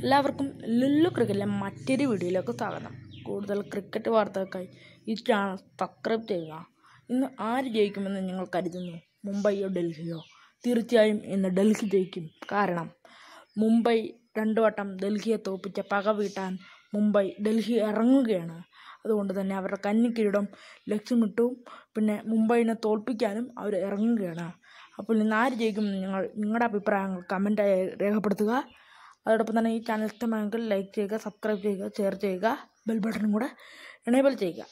എല്ലാവർക്കും ലുല്ലു ക്രിക്കറ്റിലെ മറ്റൊരു വീഡിയോയിലേക്ക് സ്വാഗതം കൂടുതൽ ക്രിക്കറ്റ് വാർത്തകൾക്കായി ഈ ചാനൽ സബ്സ്ക്രൈബ് ചെയ്യുക ഇന്ന് ആര് ജയിക്കുമെന്ന് ഞങ്ങൾ കരുതുന്നു മുംബൈയോ ഡൽഹിയോ തീർച്ചയായും ഇന്ന് ഡൽഹി ജയിക്കും കാരണം മുംബൈ രണ്ടു വട്ടം ഡൽഹിയെ തോപ്പിച്ച പക വീട്ടാൻ മുംബൈ ഡൽഹി ഇറങ്ങുകയാണ് അതുകൊണ്ട് തന്നെ അവരുടെ കന്നിക്കിരീടം ലക്ഷ്യമിട്ടു പിന്നെ മുംബൈനെ തോൽപ്പിക്കാനും അവർ ഇറങ്ങുകയാണ് അപ്പോൾ ഇന്ന് ആര് ജയിക്കുമെന്ന് ഞങ്ങൾ നിങ്ങളുടെ അഭിപ്രായങ്ങൾ കമൻ്റായി രേഖപ്പെടുത്തുക അതോടൊപ്പം തന്നെ ഈ ചാനൽ ഇഷ്ടമായെങ്കിൽ ലൈക്ക് ചെയ്യുക സബ്സ്ക്രൈബ് ചെയ്യുക ഷെയർ ചെയ്യുക ബെൽ ബട്ടണും കൂടെ എനേബിൾ ചെയ്യുക